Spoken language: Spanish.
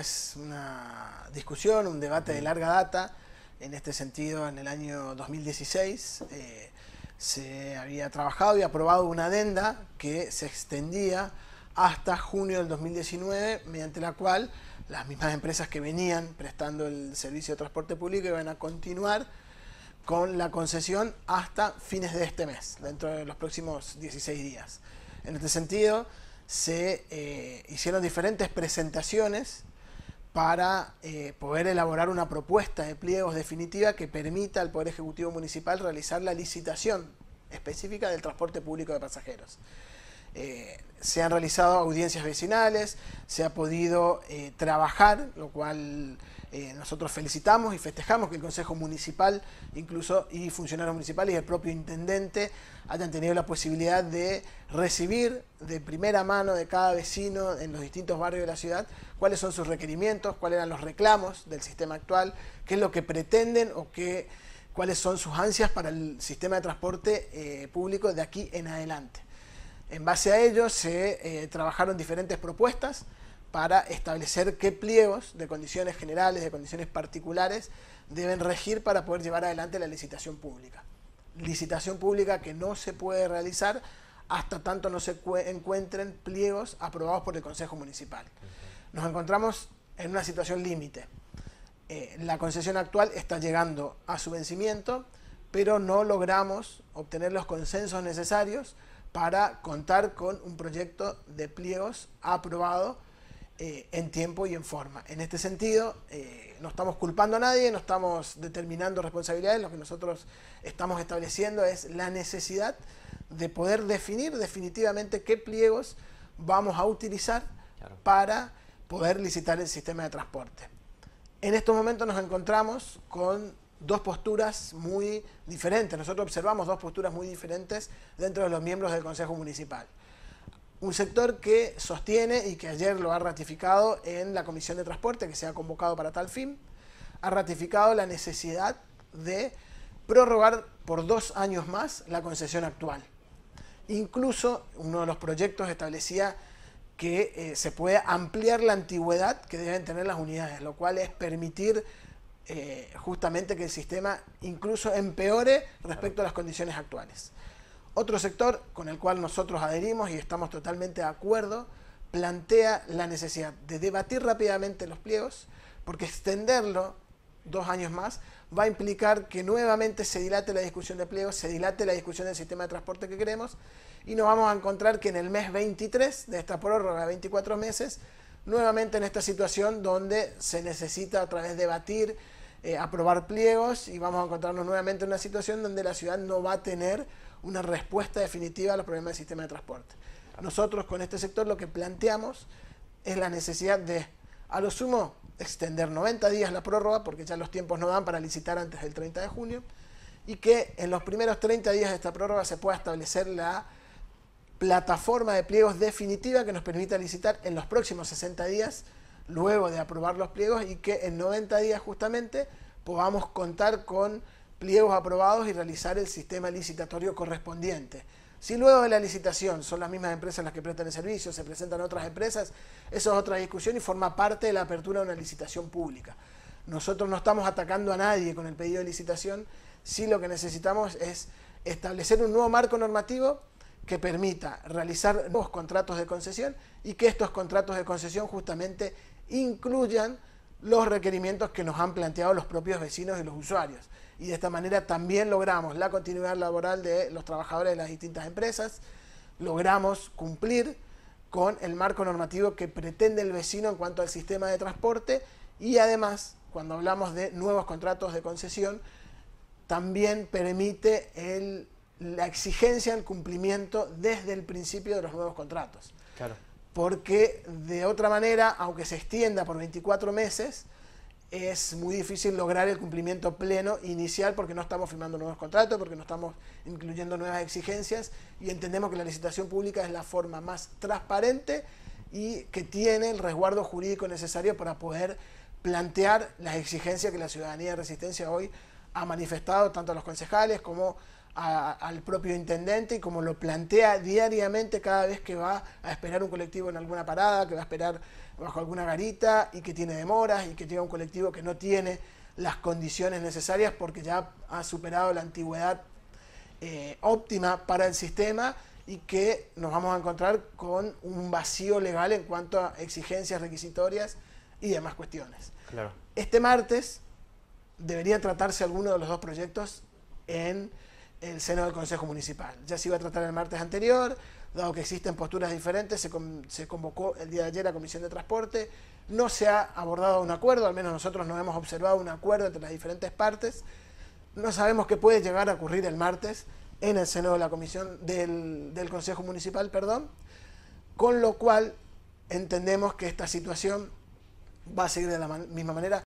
Es una discusión, un debate de larga data. En este sentido, en el año 2016 eh, se había trabajado y aprobado una adenda que se extendía hasta junio del 2019, mediante la cual las mismas empresas que venían prestando el servicio de transporte público iban a continuar con la concesión hasta fines de este mes, dentro de los próximos 16 días. En este sentido, se eh, hicieron diferentes presentaciones para eh, poder elaborar una propuesta de pliegos definitiva que permita al Poder Ejecutivo Municipal realizar la licitación específica del transporte público de pasajeros. Eh, se han realizado audiencias vecinales, se ha podido eh, trabajar, lo cual eh, nosotros felicitamos y festejamos que el Consejo Municipal, incluso y funcionarios municipales y el propio intendente hayan tenido la posibilidad de recibir de primera mano de cada vecino en los distintos barrios de la ciudad cuáles son sus requerimientos, cuáles eran los reclamos del sistema actual, qué es lo que pretenden o qué, cuáles son sus ansias para el sistema de transporte eh, público de aquí en adelante. En base a ello se eh, trabajaron diferentes propuestas para establecer qué pliegos de condiciones generales, de condiciones particulares, deben regir para poder llevar adelante la licitación pública. Licitación pública que no se puede realizar hasta tanto no se encuentren pliegos aprobados por el Consejo Municipal. Nos encontramos en una situación límite. Eh, la concesión actual está llegando a su vencimiento, pero no logramos obtener los consensos necesarios para contar con un proyecto de pliegos aprobado eh, en tiempo y en forma. En este sentido, eh, no estamos culpando a nadie, no estamos determinando responsabilidades, lo que nosotros estamos estableciendo es la necesidad de poder definir definitivamente qué pliegos vamos a utilizar para poder licitar el sistema de transporte. En estos momentos nos encontramos con dos posturas muy diferentes. Nosotros observamos dos posturas muy diferentes dentro de los miembros del Consejo Municipal un sector que sostiene y que ayer lo ha ratificado en la Comisión de Transporte, que se ha convocado para tal fin, ha ratificado la necesidad de prorrogar por dos años más la concesión actual. Incluso uno de los proyectos establecía que eh, se puede ampliar la antigüedad que deben tener las unidades, lo cual es permitir eh, justamente que el sistema incluso empeore respecto a las condiciones actuales. Otro sector con el cual nosotros adherimos y estamos totalmente de acuerdo plantea la necesidad de debatir rápidamente los pliegos, porque extenderlo dos años más va a implicar que nuevamente se dilate la discusión de pliegos, se dilate la discusión del sistema de transporte que queremos y nos vamos a encontrar que en el mes 23 de esta prórroga, 24 meses, nuevamente en esta situación donde se necesita otra vez debatir, eh, aprobar pliegos y vamos a encontrarnos nuevamente en una situación donde la ciudad no va a tener una respuesta definitiva a los problemas del sistema de transporte. Nosotros con este sector lo que planteamos es la necesidad de, a lo sumo, extender 90 días la prórroga, porque ya los tiempos no dan para licitar antes del 30 de junio, y que en los primeros 30 días de esta prórroga se pueda establecer la plataforma de pliegos definitiva que nos permita licitar en los próximos 60 días luego de aprobar los pliegos y que en 90 días justamente podamos contar con pliegos aprobados y realizar el sistema licitatorio correspondiente. Si luego de la licitación son las mismas empresas las que prestan el servicio, se presentan otras empresas, eso es otra discusión y forma parte de la apertura de una licitación pública. Nosotros no estamos atacando a nadie con el pedido de licitación, si lo que necesitamos es establecer un nuevo marco normativo que permita realizar nuevos contratos de concesión y que estos contratos de concesión justamente incluyan los requerimientos que nos han planteado los propios vecinos y los usuarios. Y de esta manera también logramos la continuidad laboral de los trabajadores de las distintas empresas, logramos cumplir con el marco normativo que pretende el vecino en cuanto al sistema de transporte y además, cuando hablamos de nuevos contratos de concesión, también permite el la exigencia del cumplimiento desde el principio de los nuevos contratos. Porque de otra manera, aunque se extienda por 24 meses, es muy difícil lograr el cumplimiento pleno inicial porque no estamos firmando nuevos contratos, porque no estamos incluyendo nuevas exigencias y entendemos que la licitación pública es la forma más transparente y que tiene el resguardo jurídico necesario para poder plantear las exigencias que la ciudadanía de resistencia hoy ha manifestado tanto a los concejales como al propio intendente y como lo plantea diariamente cada vez que va a esperar un colectivo en alguna parada, que va a esperar bajo alguna garita y que tiene demoras y que tiene un colectivo que no tiene las condiciones necesarias porque ya ha superado la antigüedad eh, óptima para el sistema y que nos vamos a encontrar con un vacío legal en cuanto a exigencias requisitorias y demás cuestiones. Claro. Este martes debería tratarse alguno de los dos proyectos en el Seno del Consejo Municipal. Ya se iba a tratar el martes anterior, dado que existen posturas diferentes, se, se convocó el día de ayer la Comisión de Transporte, no se ha abordado un acuerdo, al menos nosotros no hemos observado un acuerdo entre las diferentes partes, no sabemos qué puede llegar a ocurrir el martes en el Seno de la Comisión del, Consejo Municipal, perdón, con lo cual entendemos que esta situación va a seguir de la misma manera.